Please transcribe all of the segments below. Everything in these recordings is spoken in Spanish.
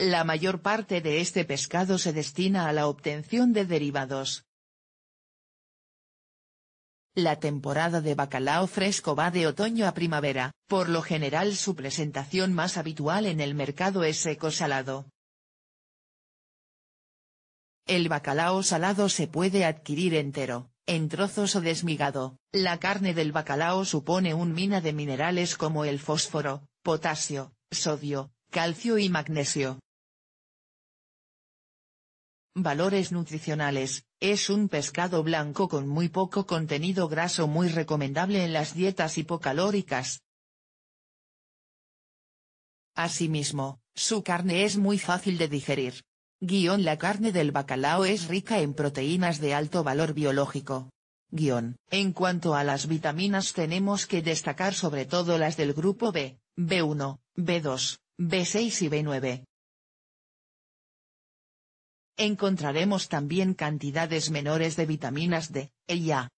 La mayor parte de este pescado se destina a la obtención de derivados. La temporada de bacalao fresco va de otoño a primavera, por lo general su presentación más habitual en el mercado es seco salado. El bacalao salado se puede adquirir entero, en trozos o desmigado. La carne del bacalao supone un mina de minerales como el fósforo, potasio, sodio, calcio y magnesio. Valores nutricionales, es un pescado blanco con muy poco contenido graso muy recomendable en las dietas hipocalóricas. Asimismo, su carne es muy fácil de digerir. Guión la carne del bacalao es rica en proteínas de alto valor biológico. Guión. En cuanto a las vitaminas tenemos que destacar sobre todo las del grupo B, B1, B2, B6 y B9. Encontraremos también cantidades menores de vitaminas D e A.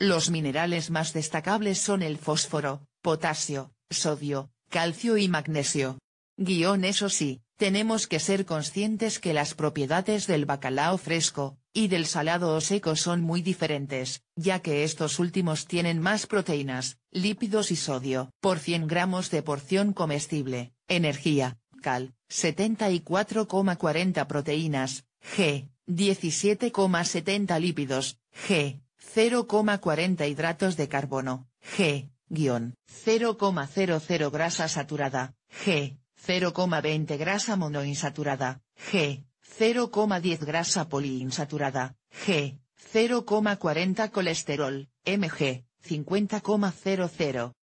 Los minerales más destacables son el fósforo, potasio, sodio, calcio y magnesio. Guión eso sí, tenemos que ser conscientes que las propiedades del bacalao fresco, y del salado o seco son muy diferentes, ya que estos últimos tienen más proteínas, lípidos y sodio por 100 gramos de porción comestible, energía, cal, 74,40 proteínas, g, 17,70 lípidos, g, 0,40 hidratos de carbono, g, 0,00 grasa saturada, g, 0,20 grasa monoinsaturada, g, 0,10 grasa poliinsaturada, g, 0,40 colesterol, mg, 50,00,